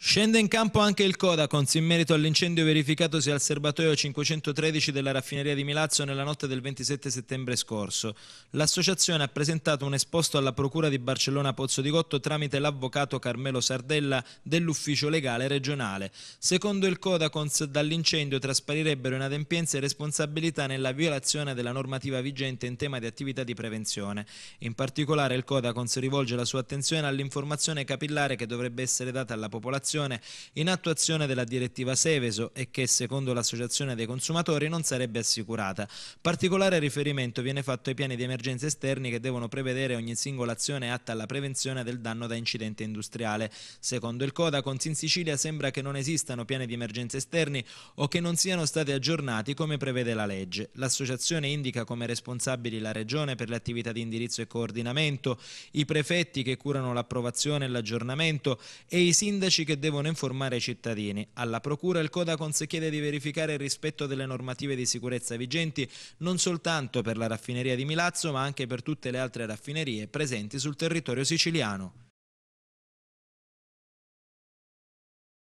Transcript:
Scende in campo anche il Codacons in merito all'incendio verificatosi al serbatoio 513 della raffineria di Milazzo nella notte del 27 settembre scorso. L'associazione ha presentato un esposto alla Procura di Barcellona Pozzo di Gotto tramite l'avvocato Carmelo Sardella dell'ufficio legale regionale. Secondo il Codacons dall'incendio trasparirebbero inadempienze e responsabilità nella violazione della normativa vigente in tema di attività di prevenzione. In particolare il Codacons rivolge la sua attenzione all'informazione capillare che dovrebbe essere data alla popolazione consumazione in attuazione della direttiva Seveso e che, secondo l'Associazione dei consumatori, non sarebbe assicurata. Particolare riferimento viene fatto ai piani di emergenza esterni che devono prevedere ogni singola azione atta alla prevenzione del danno da incidente industriale. Secondo il Codacons in Sicilia sembra che non esistano piani di emergenza esterni o che non siano stati aggiornati come prevede la legge. L'associazione indica come responsabili la Regione per le attività di indirizzo e coordinamento, i prefetti che curano l'approvazione e l'aggiornamento e i sindaci che devono informare i cittadini. Alla Procura il Codacons chiede di verificare il rispetto delle normative di sicurezza vigenti non soltanto per la raffineria di Milazzo ma anche per tutte le altre raffinerie presenti sul territorio siciliano.